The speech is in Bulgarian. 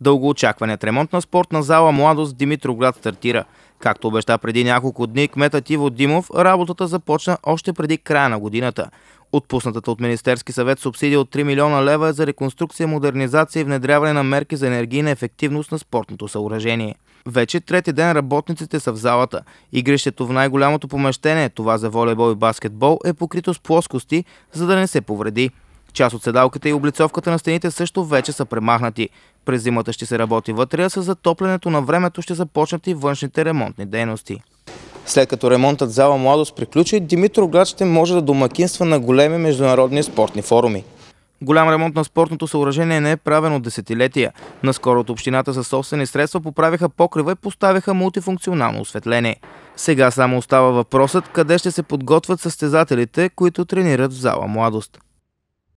Дългоочакваният ремонт на спортна зала Младост Димитроград стартира. Както обеща преди няколко дни кметът Иво Димов, работата започна още преди края на годината. Отпуснатата от Министерски съвет субсидия от 3 милиона лева е за реконструкция, модернизация и внедряване на мерки за енергийна ефективност на спортното съоръжение. Вече трети ден работниците са в залата. Игрището в най-голямото помещение, това за волейбол и баскетбол, е покрито с плоскости, за да не се повреди. Част от седалката и облицовката на стените също вече са премахнати. През зимата ще се работи вътре, а с затоплянето на времето ще започнат и външните ремонтни дейности. След като ремонтът зала Младост приключи, Димитров ще може да домакинства на големи международни спортни форуми. Голям ремонт на спортното съоръжение не е правен от десетилетия. Наскоро от общината със собствени средства поправиха покрива и поставяха мултифункционално осветление. Сега само остава въпросът къде ще се подготвят състезателите, които тренират в зала Младост.